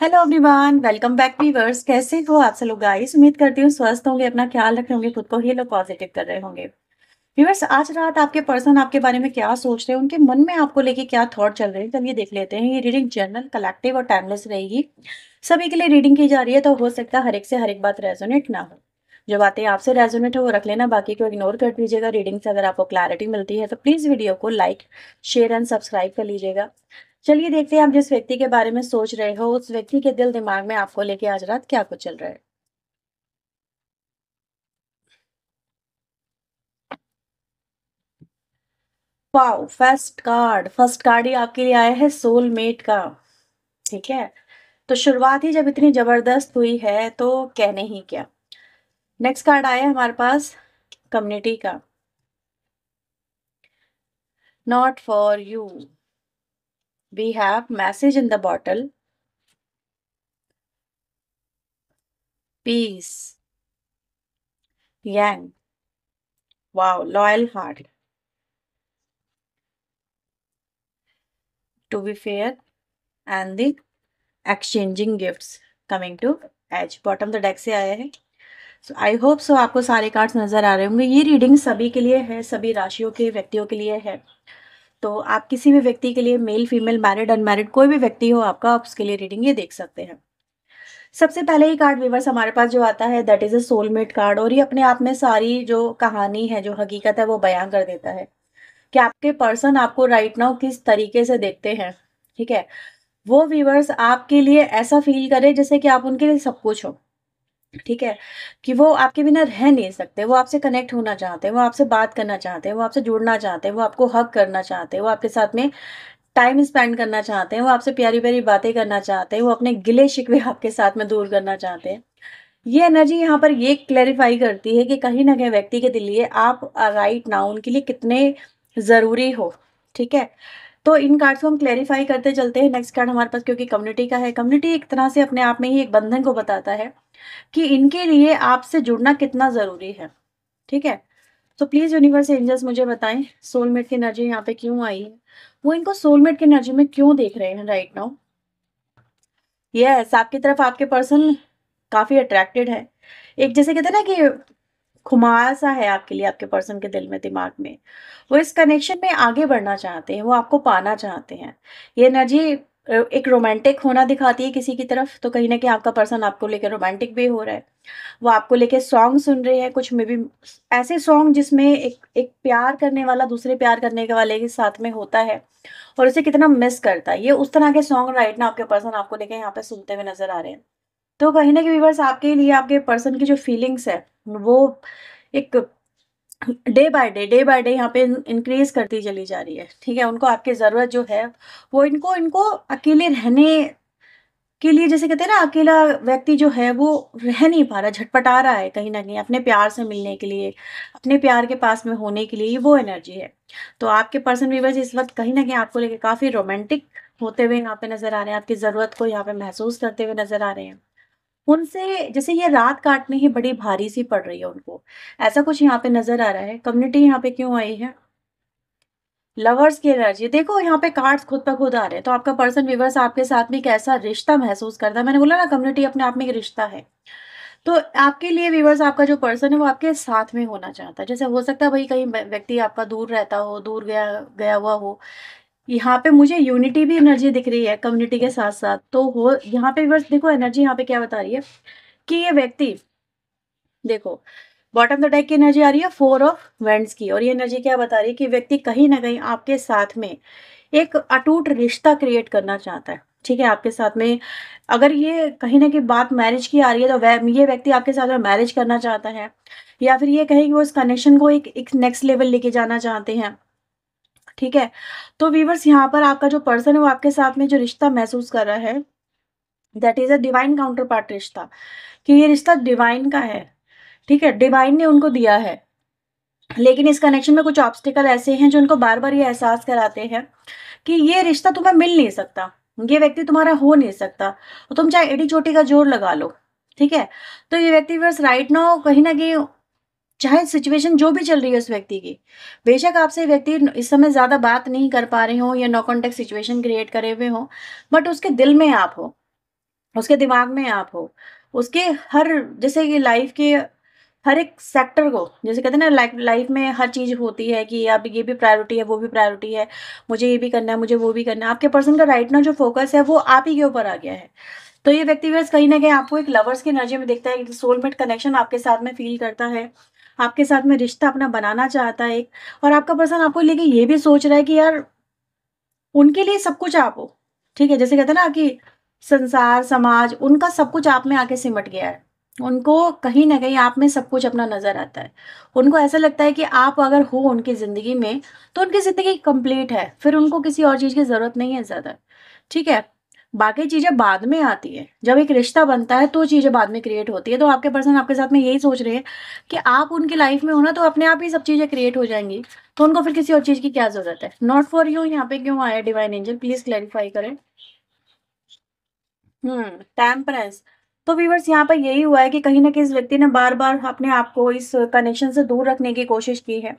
hello everyone welcome back viewers कैसे हो आप सब लोग गाइस उम्मीद करती हूँ स्वस्थ होंगे अपना ख्याल रख रहे होंगे खुद को ही लोग पॉजिटिव कर रहे होंगे वीवर्स आज रात आपके पर्सन आपके बारे में क्या सोच रहे हैं उनके मन में आपको लेके क्या थॉट चल रहे हैं चलिए देख लेते हैं ये रीडिंग जनरल कलेक्टिव और टाइमलेस रहेगी सभी के लिए रीडिंग की जा रही है तो हो सकता है हर एक से हर एक बात रेजोनेट ना हो जो बातें आपसे रेजोनेट हो वो रख लेना बाकी को इग्नोर कर दीजिएगा रीडिंग से अगर आपको क्लैरिटी मिलती है तो प्लीज़ वीडियो को लाइक शेयर एंड सब्सक्राइब कर लीजिएगा चलिए देखते हैं आप जिस व्यक्ति के बारे में सोच रहे हो उस व्यक्ति के दिल दिमाग में आपको लेके आज रात क्या कुछ चल रहा है wow first card first card ही आपके लिए आया है सोलमेट का ठीक है तो शुरुआत ही जब इतनी जबरदस्त हुई है तो कहने ही क्या नेक्स्ट कार्ड आया हमारे पास कम्युनिटी का not for you we have message in the bottle peace yang wow loyal heart to be fair and the exchanging gifts coming to edge bottom the deck se आया hai so I hope so आपको सारे cards नज़र आ रहे होंगे ये reading सभी के लिए है सभी राशियों के व्यक्तियों के लिए है तो आप किसी भी व्यक्ति के लिए मेल फीमेल मैरिड अनमैरिड कोई भी व्यक्ति हो आपका आप उसके लिए रीडिंग ये देख सकते हैं सबसे पहले ही कार्ड वीवर्स हमारे पास जो आता है that is a soulmate card और ये अपने आप में सारी जो कहानी है जो हकीकत है वो बयां कर देता है कि आपके पर्सन आपको राइट नाउ किस तरीके से देखते हैं ठीक है वो वीवर्स आपके लिए ऐसा फील करे जैसे कि आप उनके लिए सब कुछ हो ठीक है कि वो आपके बिना रह नहीं सकते वो आपसे कनेक्ट होना चाहते हैं वो आपसे बात करना चाहते हैं वो आपसे जुड़ना चाहते हैं वो आपको हक करना चाहते हैं वो आपके साथ में टाइम स्पेंड करना चाहते हैं वो आपसे प्यारी प्यारी बातें करना चाहते हैं वो अपने गिले शिकवे आपके साथ में दूर करना चाहते हैं ये एनर्जी यहाँ पर ये क्लैरिफाई करती है कि कहीं ना कहीं व्यक्ति के लिए आप राइट नाउन के उनके लिए कितने ज़रूरी हो ठीक है तो इन कार्ड्स को हम क्लैरिफाई करते चलते हैं नेक्स्ट कार्ड हमारे पास क्योंकि कम्युनिटी का है कम्युनिटी एक तरह से अपने आप में ही एक बंधन को बताता है कि इनके लिए आपसे जुड़ना कितना ज़रूरी है ठीक है तो प्लीज़ यूनिवर्स एंजल्स मुझे बताएं सोलमेट की एनर्जी यहाँ पे क्यों आई है वो इनको सोलमेट की एनर्जी में क्यों देख रहे हैं राइट नाउ यस आपकी तरफ आपके पर्सन काफ़ी अट्रैक्टेड है एक जैसे कहते हैं ना कि खुमार सा है आपके लिए आपके पर्सन के दिल में दिमाग में वो इस कनेक्शन में आगे बढ़ना चाहते हैं वो आपको पाना चाहते हैं ये एनर्जी एक रोमांटिक होना दिखाती है किसी की तरफ तो कहीं ना कहीं आपका पर्सन आपको लेकर रोमांटिक भी हो रहा है वो आपको लेके सॉन्ग सुन रहे हैं कुछ मे भी ऐसे सॉन्ग जिसमें एक एक प्यार करने वाला दूसरे प्यार करने के वाले के साथ में होता है और उसे कितना मिस करता है ये उस तरह के सॉन्ग राइट ना आपके पर्सन आपको लेके यहाँ पे सुनते हुए नजर आ रहे हैं तो कहीं ना कहीं व्यूवर्स आपके लिए आपके पर्सन की जो फीलिंग्स है वो एक day by day day by day यहाँ पे इंक्रीज करती चली जा रही है ठीक है उनको आपकी ज़रूरत जो है वो इनको इनको अकेले रहने के लिए जैसे कहते हैं ना अकेला व्यक्ति जो है वो रह नहीं पा रहा झटपटा रहा है कहीं ना कहीं अपने प्यार से मिलने के लिए अपने प्यार के पास में होने के लिए वो एनर्जी है तो आपके पर्सन व्यूवर्स इस वक्त कहीं ना कहीं आपको लेके काफ़ी रोमांटिक होते हुए यहाँ पे नज़र आ रहे हैं आपकी ज़रूरत को यहाँ पे महसूस करते हुए नज़र आ रहे हैं उनसे जैसे ये रात काटने ही बड़ी भारी सी पड़ रही है उनको ऐसा कुछ यहाँ पे नजर आ रहा है कम्युनिटी यहाँ पे क्यों आई है लवर्स की एनर्जी देखो यहाँ पे कार्ड्स खुद पर खुद आ रहे हैं तो आपका पर्सन विवर्स आपके साथ में कैसा रिश्ता महसूस करता है मैंने बोला ना कम्युनिटी अपने आप में एक रिश्ता है तो आपके लिए विवर्स आपका जो पर्सन है वो आपके साथ में होना चाहता है जैसे हो सकता है भाई कहीं व्यक्ति आपका दूर रहता हो दूर गया गया हुआ हो यहाँ पे मुझे यूनिटी भी एनर्जी दिख रही है कम्युनिटी के साथ साथ तो हो यहाँ पे बस देखो एनर्जी यहाँ पे क्या बता रही है कि ये व्यक्ति देखो बॉटम द डेक की एनर्जी आ रही है फोर ऑफ वेंड्स की और ये एनर्जी क्या बता रही है कि व्यक्ति कहीं ना कहीं आपके साथ में एक अटूट रिश्ता क्रिएट करना चाहता है ठीक है आपके साथ में अगर ये कहीं ना कहीं बात मैरिज की आ रही है तो वह ये व्यक्ति आपके साथ में मैरिज करना चाहता है या फिर ये कहें कि वो इस कनेक्शन को एक, एक नेक्स्ट लेवल लेके जाना चाहते हैं ठीक है तो वीवर्स यहाँ पर आपका जो पर्सन है वो आपके साथ में जो रिश्ता महसूस कर रहा है that is a divine counterpart रिश्ता कि ये रिश्ता डिवाइन का है ठीक है डिवाइन ने उनको दिया है लेकिन इस कनेक्शन में कुछ ऑब्स्टिकल ऐसे हैं जो उनको बार बार ये एहसास कराते हैं कि ये रिश्ता तुम्हें मिल नहीं सकता ये व्यक्ति तुम्हारा हो नहीं सकता तो तुम चाहे एडी चोटी का जोर लगा लो ठीक है तो ये व्यक्ति बस राइट नाउ कहीं ना कहीं चाहे सिचुएशन जो भी चल रही है उस व्यक्ति की बेशक आपसे व्यक्ति इस समय ज़्यादा बात नहीं कर पा रहे हो या नो कॉन्टेक्ट सिचुएशन क्रिएट करे हुए हो बट उसके दिल में आप हो उसके दिमाग में आप हो उसके हर जैसे कि लाइफ के हर एक सेक्टर को जैसे कहते हैं ना लाइफ लाइफ में हर चीज़ होती है कि अब ये भी प्रायोरिटी है वो भी प्रायोरिटी है मुझे ये भी करना है मुझे वो भी करना है आपके पर्सन का राइट ना जो फोकस है वो आप ही के ऊपर आ गया है तो ये व्यक्ति कहीं ना कहीं आपको एक लवर्स की एनर्जी में देखता है सोलमेट कनेक्शन आपके साथ में फील करता है आपके साथ में रिश्ता अपना बनाना चाहता है एक और आपका पर्सन आपको लेके ये भी सोच रहा है कि यार उनके लिए सब कुछ आप हो ठीक है जैसे कहते हैं ना कि संसार समाज उनका सब कुछ आप में आके सिमट गया है उनको कहीं ना कहीं आप में सब कुछ अपना नज़र आता है उनको ऐसा लगता है कि आप अगर हो उनकी ज़िंदगी में तो उनकी ज़िंदगी कंप्लीट है फिर उनको किसी और चीज़ की ज़रूरत नहीं है ज़्यादा ठीक है बाकी चीज़ें बाद में आती है जब एक रिश्ता बनता है तो चीज़ें बाद में क्रिएट होती है तो आपके पर्सन आपके साथ में यही सोच रहे हैं कि आप उनकी लाइफ में हो ना तो अपने आप ही सब चीज़ें क्रिएट हो जाएंगी तो उनको फिर किसी और चीज़ की क्या ज़रूरत है नॉट फॉर यू यहाँ पे क्यों आया डिवाइन एंजल प्लीज़ क्लैरिफाई करें हम्म टेम्परेंस तो व्यूवर्स यहाँ पर यही हुआ है कि कहीं ना कहीं इस व्यक्ति ने बार बार अपने आप को इस कनेक्शन से दूर रखने की कोशिश की है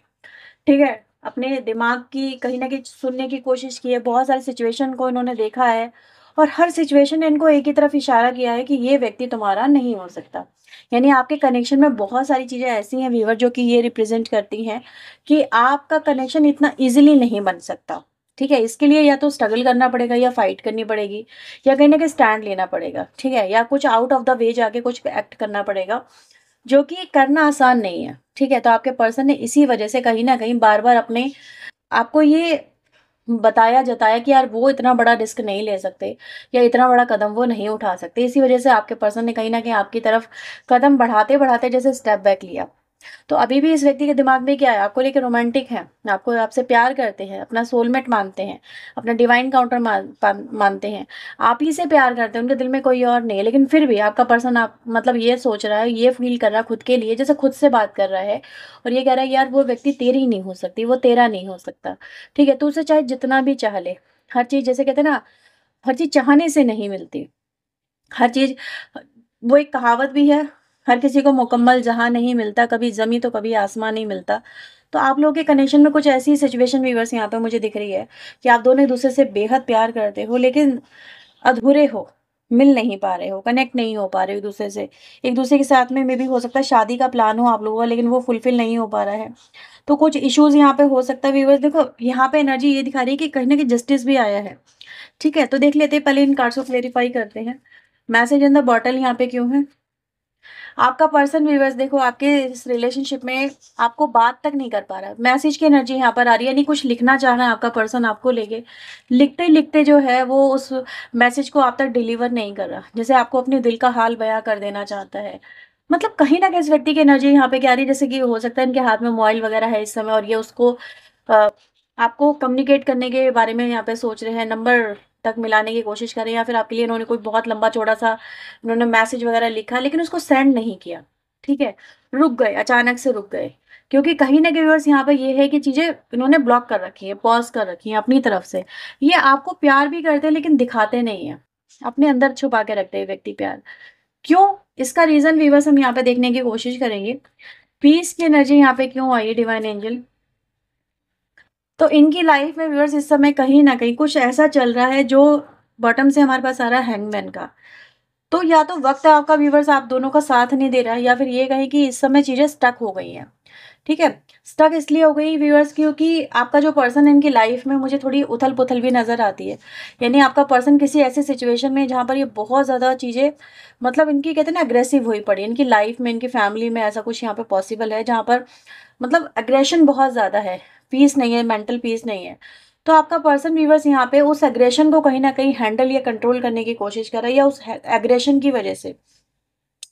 ठीक है अपने दिमाग की कहीं ना कहीं सुनने की कोशिश की है बहुत सारी सिचुएशन को इन्होंने देखा है और हर सिचुएशन ने इनको एक ही तरफ इशारा किया है कि ये व्यक्ति तुम्हारा नहीं हो सकता यानी आपके कनेक्शन में बहुत सारी चीज़ें ऐसी हैं व्यूवर जो कि ये रिप्रेजेंट करती हैं कि आपका कनेक्शन इतना ईजिली नहीं बन सकता ठीक है इसके लिए या तो स्ट्रगल करना पड़ेगा या फाइट करनी पड़ेगी या कहीं ना कहीं स्टैंड लेना पड़ेगा ठीक है या कुछ आउट ऑफ द वे जाके कुछ एक्ट करना पड़ेगा जो कि करना आसान नहीं है ठीक है तो आपके पर्सन ने इसी वजह से कहीं ना कहीं बार बार अपने आपको ये बताया जताया कि यार वो इतना बड़ा रिस्क नहीं ले सकते या इतना बड़ा कदम वो नहीं उठा सकते इसी वजह से आपके पर्सन ने कहीं ना कहीं आपकी तरफ कदम बढ़ाते बढ़ाते जैसे स्टेप बैक लिया तो अभी भी इस व्यक्ति के दिमाग में क्या है आपको लेकर रोमांटिक है आपको आपसे प्यार करते हैं अपना सोलमेट मानते हैं अपना डिवाइन काउंटर मानते हैं आप ही से प्यार करते हैं उनके दिल में कोई और नहीं है लेकिन फिर भी आपका पर्सन आप मतलब ये सोच रहा है ये फील कर रहा है खुद के लिए जैसे खुद से बात कर रहा है और ये कह रहा है यार वो व्यक्ति तेरी नहीं हो सकती वो तेरा नहीं हो सकता ठीक है तू तो उसे चाहे जितना भी चाह ले हर चीज़ जैसे कहते हैं ना हर चीज़ चाहने से नहीं मिलती हर चीज़ वो एक कहावत भी है हर किसी को मुकम्मल जहाँ नहीं मिलता कभी ज़मी तो कभी आसमान नहीं मिलता तो आप लोगों के कनेक्शन में कुछ ऐसी सिचुएशन व्यूवर्स यहाँ पे मुझे दिख रही है कि आप दोनों एक दूसरे से बेहद प्यार करते हो लेकिन अधूरे हो मिल नहीं पा रहे हो कनेक्ट नहीं हो पा रहे हो एक दूसरे से एक दूसरे के साथ में मे भी हो सकता है शादी का प्लान हो आप लोगों का लेकिन वो फुलफिल नहीं हो पा रहा है तो कुछ इश्यूज यहाँ पे हो सकता है व्यूवर्स देखो यहाँ पे एनर्जी ये दिखा रही है कि कहीं ना कहीं जस्टिस भी आया है ठीक है तो देख लेते हैं पहले इन कार्ड्स को क्लेरिफाई करते हैं मैसेज इन द बॉटल यहाँ पे क्यों है आपका पर्सन व्यूवर्स देखो आपके इस रिलेशनशिप में आपको बात तक नहीं कर पा रहा मैसेज की एनर्जी यहाँ पर आ रही है यानी कुछ लिखना चाह रहा है आपका पर्सन आपको लेके लिखते लिखते जो है वो उस मैसेज को आप तक डिलीवर नहीं कर रहा जैसे आपको अपने दिल का हाल बया कर देना चाहता है मतलब कहीं ना कहीं इस व्यक्ति की एनर्जी यहाँ पे क्या आ रही है जैसे कि हो सकता है इनके हाथ में मोबाइल वगैरह है इस समय और ये उसको आपको कम्युनिकेट करने के बारे में यहाँ पे सोच रहे हैं नंबर तक मिलाने की कोशिश करें या फिर आपके लिए इन्होंने कोई बहुत लंबा चौड़ा सा इन्होंने मैसेज वगैरह लिखा लेकिन उसको सेंड नहीं किया ठीक है रुक गए अचानक से रुक गए क्योंकि कहीं ना कहीं व्यूअर्स यहाँ पर ये है कि चीज़ें इन्होंने ब्लॉक कर रखी है पॉज कर रखी है अपनी तरफ से ये आपको प्यार भी करते हैं लेकिन दिखाते नहीं है अपने अंदर छुपा के रखते हैं व्यक्ति प्यार क्यों इसका रीज़न व्यूवर्स हम यहाँ पे देखने की कोशिश करेंगे पीस की एनर्जी यहाँ पे क्यों आई है डिवाइन एंजल तो इनकी लाइफ में व्यूअर्स इस समय कहीं ना कहीं कुछ ऐसा चल रहा है जो बॉटम से हमारे पास आ रहा है हैंगमैन का तो या तो वक्त आपका व्यूवर्स आप दोनों का साथ नहीं दे रहा है या फिर ये कहें कि इस समय चीज़ें स्टक हो गई हैं ठीक है स्टक इसलिए हो गई व्यूअर्स क्योंकि आपका जो पर्सन है इनकी लाइफ में मुझे थोड़ी उथल पुथल भी नज़र आती है यानी आपका पर्सन किसी ऐसी सिचुएशन में जहाँ पर ये बहुत ज़्यादा चीज़ें मतलब इनकी कहते हैं ना अग्रेसिव हुई पड़ी इनकी लाइफ में इनकी फैमिली में ऐसा कुछ यहाँ पर पॉसिबल है जहाँ पर मतलब अग्रेशन बहुत ज़्यादा है पीस नहीं है मेंटल पीस नहीं है तो आपका पर्सन व्यूवर्स यहाँ पे उस एग्रेशन को कहीं ना कहीं हैंडल या कंट्रोल करने की कोशिश कर रहा है या उस एग्रेशन की वजह से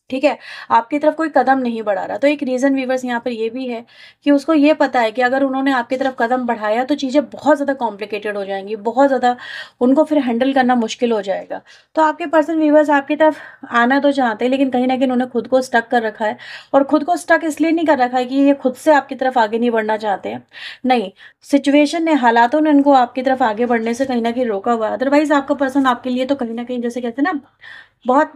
ठीक है आपकी तरफ कोई कदम नहीं बढ़ा रहा तो एक रीज़न व्यूवर्स यहाँ पर ये भी है कि उसको ये पता है कि अगर उन्होंने आपकी तरफ कदम बढ़ाया तो चीज़ें बहुत ज़्यादा कॉम्प्लिकेटेड हो जाएंगी बहुत ज़्यादा उनको फिर हैंडल करना मुश्किल हो जाएगा तो आपके पर्सन व्यूवर्स आपकी तरफ आना तो चाहते हैं लेकिन कहीं ना कहीं उन्होंने खुद को स्टक कर रखा है और ख़ुद को स्टक इसलिए नहीं कर रखा है कि ये खुद से आपकी तरफ आगे नहीं बढ़ना चाहते हैं नहीं सिचुएशन ने हालातों ने उनको आपकी तरफ आगे बढ़ने से कहीं ना कहीं रोका हुआ अदरवाइज़ आपका पर्सन आपके लिए तो कहीं ना कहीं जैसे कहते हैं ना बहुत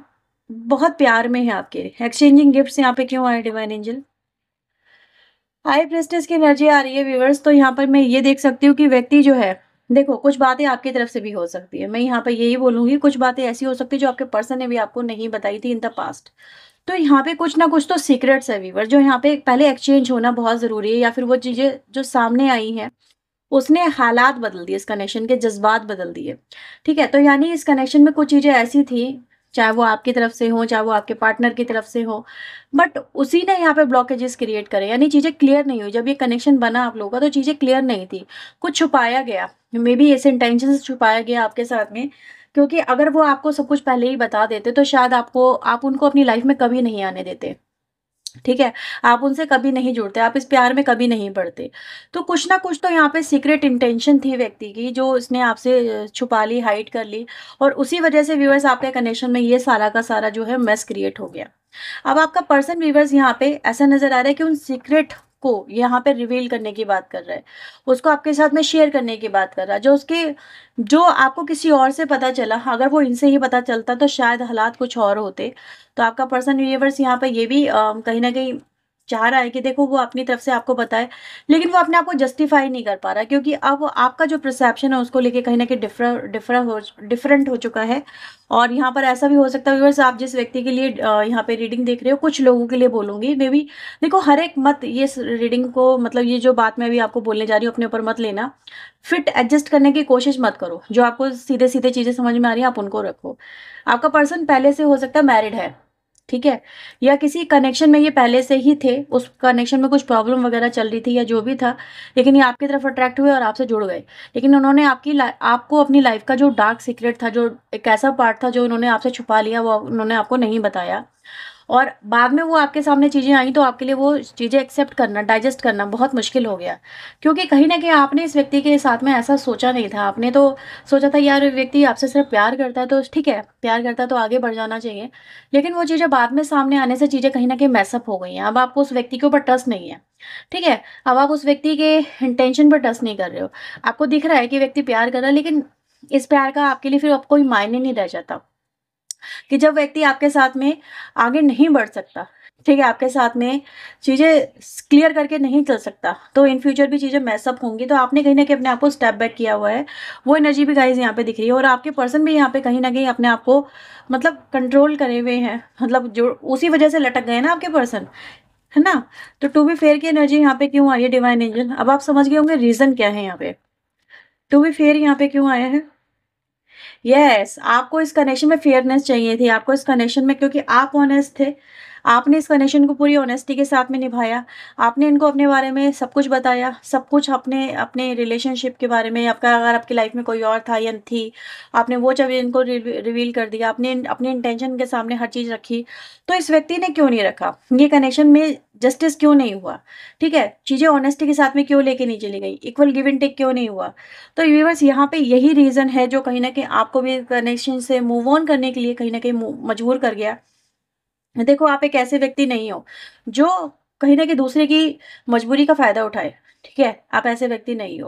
बहुत प्यार में है आपके एक्सचेंजिंग गिफ्ट्स यहाँ पे क्यों आए डिवाइन एंजल हाई प्रेस्टेस की एनर्जी आ रही है व्यूवर्स तो यहाँ पर मैं ये देख सकती हूँ कि व्यक्ति जो है देखो कुछ बातें आपकी तरफ से भी हो सकती है मैं यहाँ पर यही बोलूँगी कुछ बातें ऐसी हो सकती है जो आपके पर्सन ने भी आपको नहीं बताई थी इन द पास्ट तो यहाँ पे कुछ ना कुछ तो सीक्रेट्स है व्यूवर जो यहाँ पे पहले एक्सचेंज होना बहुत ज़रूरी है या फिर वो चीज़ें जो सामने आई हैं उसने हालात बदल दिए इस कनेक्शन के जज्बात बदल दिए ठीक है तो यानी इस कनेक्शन में कुछ चीज़ें ऐसी थी चाहे वो आपकी तरफ से हो चाहे वो आपके पार्टनर की तरफ से हो बट उसी ने यहाँ पे ब्लॉकेजेस क्रिएट करे यानी चीज़ें क्लियर नहीं हुई जब ये कनेक्शन बना आप लोगों का तो चीज़ें क्लियर नहीं थी कुछ छुपाया गया मे बी ऐसे इंटेंशन छुपाया गया आपके साथ में क्योंकि अगर वो आपको सब कुछ पहले ही बता देते तो शायद आपको आप उनको अपनी लाइफ में कभी नहीं आने देते ठीक है आप उनसे कभी नहीं जुड़ते आप इस प्यार में कभी नहीं बढ़ते तो कुछ ना कुछ तो यहाँ पे सीक्रेट इंटेंशन थी व्यक्ति की जो उसने आपसे छुपा ली हाइट कर ली और उसी वजह से व्यूअर्स आपके कनेक्शन में ये सारा का सारा जो है मेस क्रिएट हो गया अब आपका पर्सन व्यूवर्स यहाँ पे ऐसा नज़र आ रहा है कि उन सीक्रेट को यहाँ पे रिवील करने की बात कर रहा है उसको आपके साथ में शेयर करने की बात कर रहा है जो उसके जो आपको किसी और से पता चला अगर वो इनसे ही पता चलता तो शायद हालात कुछ और होते तो आपका पर्सन यूनिवर्स यहाँ पर ये भी कहीं ना कहीं चाह रहा है कि देखो वो अपनी तरफ से आपको बताए लेकिन वो अपने आप को जस्टिफाई नहीं कर पा रहा क्योंकि अब आपका जो परसेप्शन है उसको लेके कहीं ना कहीं डिफर डिफर हो डिफरेंट हो चुका है और यहाँ पर ऐसा भी हो सकता है व्यूअर्स आप जिस व्यक्ति के लिए यहाँ पे रीडिंग देख रहे हो कुछ लोगों के लिए बोलूँगी मे बी देखो हर एक मत ये रीडिंग को मतलब ये जो बात मैं अभी आपको बोलने जा रही हूँ अपने ऊपर मत लेना फिट एडजस्ट करने की कोशिश मत करो जो आपको सीधे सीधे चीज़ें समझ में आ रही हैं आप उनको रखो आपका पर्सन पहले से हो सकता है मैरिड है ठीक है या किसी कनेक्शन में ये पहले से ही थे उस कनेक्शन में कुछ प्रॉब्लम वगैरह चल रही थी या जो भी था लेकिन ये आपकी तरफ अट्रैक्ट हुए और आपसे जुड़ गए लेकिन उन्होंने आपकी आपको अपनी लाइफ का जो डार्क सीक्रेट था जो एक ऐसा पार्ट था जो उन्होंने आपसे छुपा लिया वो उन्होंने आपको नहीं बताया और बाद में वो आपके सामने चीज़ें आई तो आपके लिए वो चीज़ें एक्सेप्ट करना डाइजेस्ट करना बहुत मुश्किल हो गया क्योंकि कहीं ना कहीं आपने इस व्यक्ति के साथ में ऐसा सोचा नहीं था आपने तो सोचा था यार व्यक्ति आपसे सिर्फ प्यार करता है तो ठीक है प्यार करता है तो आगे बढ़ जाना चाहिए लेकिन वो चीज़ें बाद में सामने आने से चीज़ें कहीं ना कहीं मैसअप हो गई हैं अब आपको उस व्यक्ति के ऊपर ट्रस्ट नहीं है ठीक है अब आप उस व्यक्ति के इंटेंशन पर ट्रस्ट नहीं कर रहे हो आपको दिख रहा है कि व्यक्ति प्यार कर रहा है लेकिन इस प्यार का आपके लिए फिर अब कोई मायने नहीं रह जाता कि जब व्यक्ति आपके साथ में आगे नहीं बढ़ सकता ठीक है आपके साथ में चीज़ें क्लियर करके नहीं चल सकता तो इन फ्यूचर भी चीज़ें मैसअप होंगी तो आपने कहीं ना कहीं अपने आप को स्टेप बैक किया हुआ है वो एनर्जी भी गाइज यहाँ पे दिख रही है और आपके पर्सन भी यहाँ पे कहीं ना कहीं अपने आप को मतलब कंट्रोल करे हुए हैं मतलब जो उसी वजह से लटक गए ना आपके पर्सन है ना तो टू बी फेयर की एनर्जी यहाँ पे क्यों आई है डिवाइन एंजल अब आप समझ गए होंगे रीज़न क्या है यहाँ पे टू बी फेयर यहाँ पे क्यों आया है यस yes, आपको इस कनेक्शन में फेयरनेस चाहिए थी आपको इस कनेक्शन में क्योंकि आप ऑनेस्ट थे आपने इस कनेक्शन को पूरी ऑनेस्टी के साथ में निभाया आपने इनको अपने बारे में सब कुछ बताया सब कुछ अपने अपने रिलेशनशिप के बारे में आपका अगर आपकी लाइफ में कोई और था या थी आपने वो जब इनको रिवील कर दिया आपने अपने इंटेंशन के सामने हर चीज़ रखी तो इस व्यक्ति ने क्यों नहीं रखा ये कनेक्शन में जस्टिस क्यों नहीं हुआ ठीक है चीज़ें ऑनेस्टी के साथ में क्यों लेके नहीं चली गई इक्वल गिव एंड टेक क्यों नहीं हुआ तो व्यूवर्स यहाँ पे यही रीज़न है जो कहीं ना कहीं आपको भी कनेक्शन से मूव ऑन करने के लिए कहीं ना कहीं मजबूर कर गया देखो आप एक ऐसे व्यक्ति नहीं हो जो कहीं ना कहीं दूसरे की मजबूरी का फ़ायदा उठाए ठीक है आप ऐसे व्यक्ति नहीं हो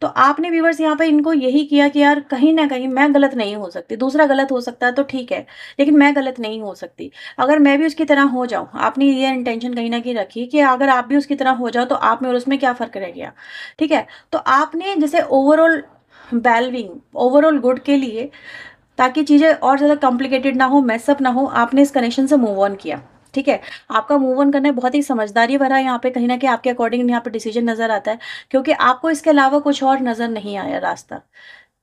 तो आपने व्यूवर्स यहाँ पर इनको यही किया कि यार कहीं ना कहीं मैं गलत नहीं हो सकती दूसरा गलत हो सकता है तो ठीक है लेकिन मैं गलत नहीं हो सकती अगर मैं भी उसकी तरह हो जाऊँ आपने ये इंटेंशन कहीं ना कहीं रखी कि अगर आप भी उसकी तरह हो जाओ तो आप में और उसमें क्या फ़र्क रह गया ठीक है तो आपने जैसे ओवरऑल बैल्विंग ओवरऑल गुड के लिए ताकि चीज़ें और ज़्यादा कॉम्प्लिकेटेड ना हो मैसअप ना हो आपने इस कनेक्शन से मूव ऑन किया ठीक है आपका मूव ऑन करना है बहुत ही समझदारी भरा यहाँ पे कहीं ना कहीं आपके अकॉर्डिंग यहाँ पे डिसीजन नज़र आता है क्योंकि आपको इसके अलावा कुछ और नज़र नहीं आया रास्ता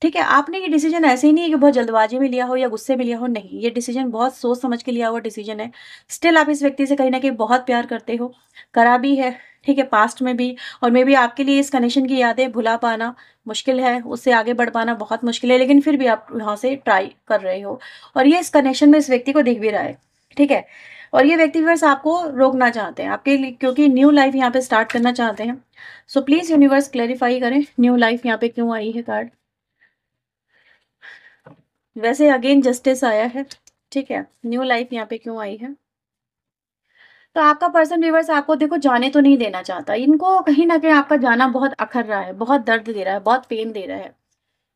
ठीक है आपने ये डिसीजन ऐसे ही नहीं है कि बहुत जल्दबाजी में लिया हो या गुस्से में लिया हो नहीं ये डिसीजन बहुत सोच समझ के लिया हुआ डिसीजन है स्टिल आप इस व्यक्ति से कहीं ना कहीं बहुत प्यार करते हो करा भी है ठीक है पास्ट में भी और मे भी आपके लिए इस कनेक्शन की यादें भुला पाना मुश्किल है उससे आगे बढ़ पाना बहुत मुश्किल है लेकिन फिर भी आप यहाँ से ट्राई कर रहे हो और ये इस कनेक्शन में इस व्यक्ति को दिख भी रहा है ठीक है और ये व्यक्ति व्यवर्स आपको रोकना चाहते हैं आपके लिए क्योंकि न्यू लाइफ यहाँ पे स्टार्ट करना चाहते हैं सो प्लीज़ यूनिवर्स क्लैरिफाई करें न्यू लाइफ यहाँ पे क्यों आई है कार्ड वैसे अगेन जस्टिस आया है ठीक है न्यू लाइफ यहाँ पे क्यों आई है तो आपका पर्सन व्यूवर्स आपको देखो जाने तो नहीं देना चाहता इनको कहीं ना कहीं आपका जाना बहुत अखर रहा है बहुत दर्द दे रहा है बहुत पेन दे रहा है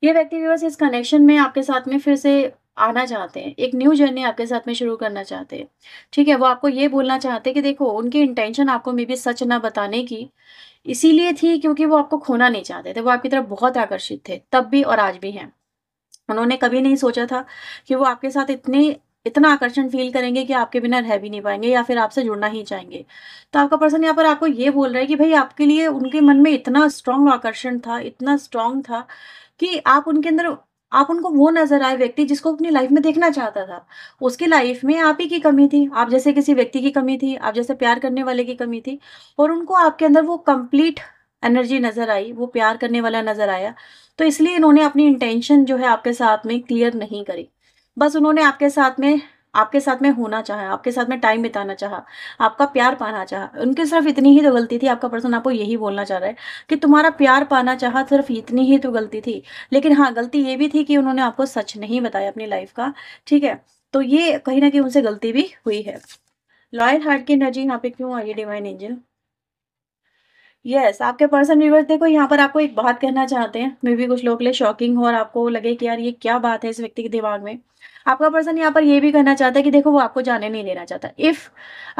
ये व्यक्ति व्यूवर्स इस कनेक्शन में आपके साथ में फिर से आना चाहते हैं एक न्यू जर्नी आपके साथ में शुरू करना चाहते हैं ठीक है वो आपको ये बोलना चाहते हैं कि देखो उनकी इंटेंशन आपको मे बी सच ना बताने की इसीलिए थी क्योंकि वो आपको खोना नहीं चाहते थे वो आपकी तरफ बहुत आकर्षित थे तब भी और आज भी हैं उन्होंने कभी नहीं सोचा था कि वो आपके साथ इतने इतना आकर्षण फील करेंगे कि आपके बिना रह भी नहीं पाएंगे या फिर आपसे जुड़ना ही चाहेंगे तो आपका पर्सन यहाँ पर आपको ये बोल रहा है कि भाई आपके लिए उनके मन में इतना स्ट्रांग आकर्षण था इतना स्ट्रांग था कि आप उनके अंदर आप उनको वो नजर आए व्यक्ति जिसको अपनी लाइफ में देखना चाहता था उसकी लाइफ में आप ही की कमी थी आप जैसे किसी व्यक्ति की कमी थी आप जैसे प्यार करने वाले की कमी थी और उनको आपके अंदर वो कंप्लीट एनर्जी नज़र आई वो प्यार करने वाला नज़र आया तो इसलिए इन्होंने अपनी इंटेंशन जो है आपके साथ में क्लियर नहीं करी बस उन्होंने आपके साथ में आपके साथ में होना चाहा आपके साथ में टाइम बिताना चाहा आपका प्यार पाना चाहा उनके सिर्फ इतनी ही तो गलती थी आपका पर्सन आपको यही बोलना चाह रहा है कि तुम्हारा प्यार पाना चाहा सिर्फ इतनी ही तो गलती थी लेकिन हाँ गलती ये भी थी कि उन्होंने आपको सच नहीं बताया अपनी लाइफ का ठीक है तो ये कहीं ना कहीं उनसे गलती भी हुई है लॉयल हार्ट की एनर्जी यहाँ पे क्यों आई डिवाइन एंजल यस yes, आपके पर्सन व्यूवर्स देखो यहाँ पर आपको एक बात कहना चाहते हैं मे भी कुछ लोग के लिए शॉकिंग हो और आपको लगे कि यार ये क्या बात है इस व्यक्ति के दिमाग में आपका पर्सन यहाँ पर ये भी कहना चाहता है कि देखो वो आपको जाने नहीं देना चाहता इफ़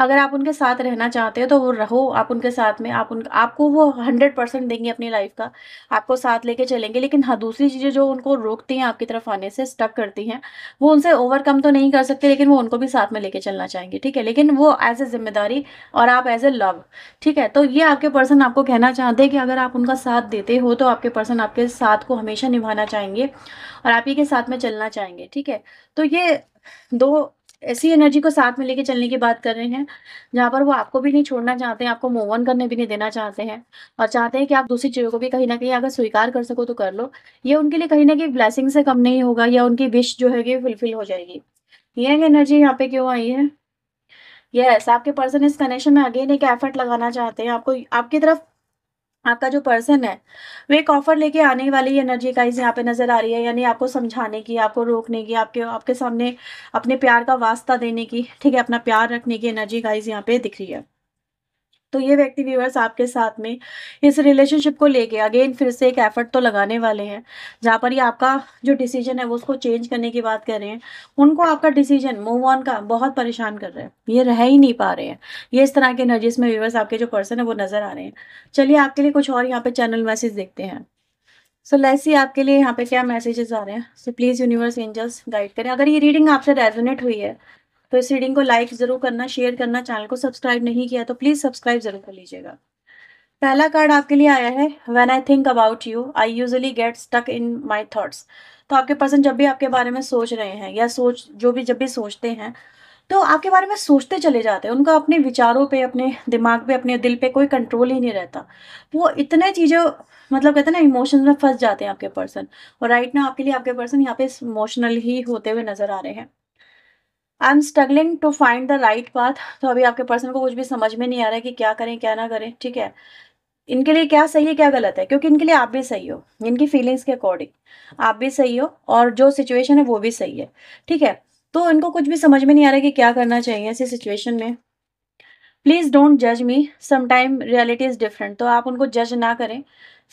अगर आप उनके साथ रहना चाहते हो तो वो रहो आप उनके साथ में आप उन आपको वो हंड्रेड परसेंट देंगे अपनी लाइफ का आपको साथ लेके चलेंगे लेकिन हाँ दूसरी चीज़ें जो उनको रोकती हैं आपकी तरफ आने से स्टक करती हैं वो उनसे ओवरकम तो नहीं कर सकते लेकिन वो उनको भी साथ में लेके चलना चाहेंगे ठीक है लेकिन वो एज ए जिम्मेदारी और आप एज ए लव ठीक है तो ये आपके पर्सन आपको कहना चाहते हैं कि अगर आप उनका साथ देते हो तो आपके पर्सन आपके साथ को हमेशा निभाना चाहेंगे और आप ही के साथ में चलना चाहेंगे ठीक है तो ये दो ऐसी एनर्जी को साथ में लेके चलने की बात कर रहे हैं जहाँ पर वो आपको भी नहीं छोड़ना चाहते हैं आपको मूव ऑन करने भी नहीं देना चाहते हैं और चाहते हैं कि आप दूसरी चीज़ों को भी कहीं ना कहीं अगर स्वीकार कर सको तो कर लो ये उनके लिए कहीं ना कहीं ब्लैसिंग से कम नहीं होगा या उनकी विश जो है फुलफिल हो जाएगी यंग एनर्जी यहाँ पे क्यों आई है यस yes, आपके पर्सन इस कनेक्शन में अगेन एक एफर्ट लगाना चाहते हैं आपको आपकी तरफ आपका जो पर्सन है वो एक ऑफर लेके आने वाली एनर्जी का यहाँ पे नज़र आ रही है यानी आपको समझाने की आपको रोकने की आपके आपके सामने अपने प्यार का वास्ता देने की ठीक है अपना प्यार रखने की एनर्जी का यहाँ पे दिख रही है तो ये व्यक्ति व्यूवर्स आपके साथ में इस रिलेशनशिप को लेके अगेन फिर से एक एफर्ट तो लगाने वाले हैं जहाँ पर ये आपका जो डिसीजन है वो उसको चेंज करने की बात कर रहे हैं उनको आपका डिसीजन मूव ऑन का बहुत परेशान कर रहा है ये रह ही नहीं पा रहे हैं ये इस तरह के नर्जिस में व्यूवर्स आपके जो पर्सन है वो नज़र आ रहे हैं चलिए आपके लिए कुछ और यहाँ पे चैनल मैसेज देखते हैं सो so, लेसी आपके लिए यहाँ पे क्या मैसेजेस आ रहे हैं so please universe angels guide करें अगर ये रीडिंग आपसे रेजोनेट हुई है तो इस रीडिंग को लाइक जरूर करना शेयर करना चैनल को सब्सक्राइब नहीं किया तो प्लीज सब्सक्राइब जरूर कर लीजिएगा पहला कार्ड आपके लिए आया है when I think about you I usually get stuck in my thoughts तो आपके पर्सन जब भी आपके बारे में सोच रहे हैं या सोच जो भी जब भी सोचते हैं तो आपके बारे में सोचते चले जाते हैं उनका अपने विचारों पे अपने दिमाग पे अपने दिल पे कोई कंट्रोल ही नहीं रहता वो इतने चीज़ें मतलब कहते हैं ना इमोशन में फंस जाते हैं आपके पर्सन और राइट ना आपके लिए आपके पर्सन यहाँ पे इमोशनल ही होते हुए नज़र आ रहे हैं I am struggling to find the right path तो अभी आपके पर्सन को कुछ भी समझ में नहीं आ रहा है कि क्या करें क्या ना करें ठीक है इनके लिए क्या सही है क्या गलत है क्योंकि इनके लिए आप भी सही हो इनकी फीलिंग्स के अकॉर्डिंग आप भी सही हो और जो सिचुएशन है वो भी सही है ठीक है तो इनको कुछ भी समझ में नहीं आ रहा है कि क्या करना चाहिए ऐसी सिचुएशन में प्लीज़ डोंट जज me sometime reality is different तो आप उनको जज ना करें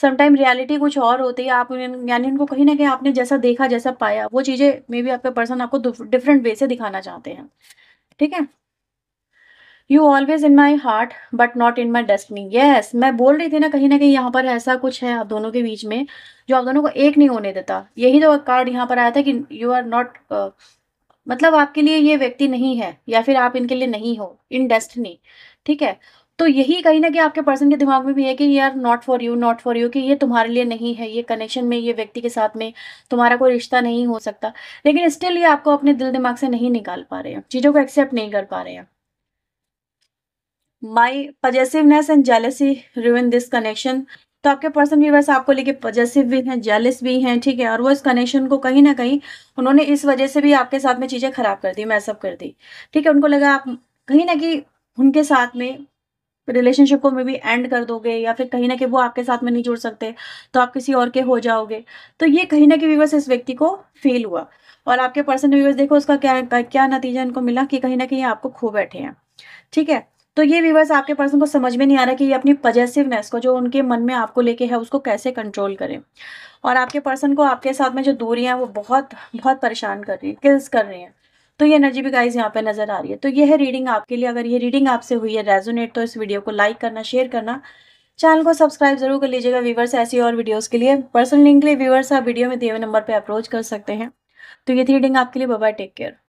समटाइम रियलिटी कुछ और होती है आप यानी उनको कहीं ना कहीं आपने जैसा देखा जैसा पाया वो चीज़ें मे बी आपका पर्सन आपको डिफरेंट वे से दिखाना चाहते हैं ठीक है you always in my heart but not in my destiny yes मैं बोल रही थी ना कहीं ना कहीं यहाँ पर ऐसा कुछ है आप दोनों के बीच में जो आप दोनों को एक नहीं होने देता यही तो कार्ड यहाँ पर आया था कि यू आर नॉट मतलब आपके लिए ये व्यक्ति नहीं है या फिर आप इनके लिए नहीं हो इन डेस्टनी ठीक है तो यही कहीं ना कहीं आपके पर्सन के दिमाग में भी है कि ये are not for you not for you कि ये तुम्हारे लिए नहीं है ये कनेक्शन में ये व्यक्ति के साथ में तुम्हारा कोई रिश्ता नहीं हो सकता लेकिन स्टिल ये आपको अपने दिल दिमाग से नहीं निकाल पा रहे हैं चीज़ों को एक्सेप्ट नहीं कर पा रहे हैं my possessiveness and jealousy within this connection तो आपके पर्सन भी वैसे आपको लेके पजेसिव भी हैं जेलिस भी हैं ठीक है और वो इस कनेक्शन को कहीं ना कहीं उन्होंने इस वजह से भी आपके साथ में चीज़ें खराब कर दी मैसअप कर दी ठीक है उनको लगा आप कहीं ना कहीं उनके साथ में रिलेशनशिप को मे बी एंड कर दोगे या फिर कहीं ना कहीं वो आपके साथ में नहीं जुड़ सकते तो आप किसी और के हो जाओगे तो ये कहीं ना कहीं विवर्स इस व्यक्ति को फेल हुआ और आपके पर्सन व्यवर्स देखो उसका क्या क्या नतीजा इनको मिला कि कहीं ना कहीं आपको खो बैठे हैं ठीक है तो ये व्यवर्स आपके पर्सन को समझ में नहीं आ रहा कि ये अपनी पजेसिवनेस को जो उनके मन में आपको लेके है उसको कैसे कंट्रोल करें और आपके पर्सन को आपके साथ में जो हैं वो बहुत बहुत परेशान कर रही है किल्स कर रही हैं तो ये एनर्जी भी गाइज यहाँ पे नजर आ रही है तो ये है रीडिंग आपके लिए अगर ये रीडिंग आपसे हुई है रेजोनेट तो इस वीडियो को लाइक करना शेयर करना चैनल को सब्सक्राइब जरूर कर लीजिएगा व्यूवर्स ऐसी और वीडियोस के लिए पर्सनल लिंक के लिए व्यूवर्स आप वीडियो में दिए हुए नंबर पर अप्रोच कर सकते हैं तो ये थी रीडिंग आपके लिए बाबा टेक केयर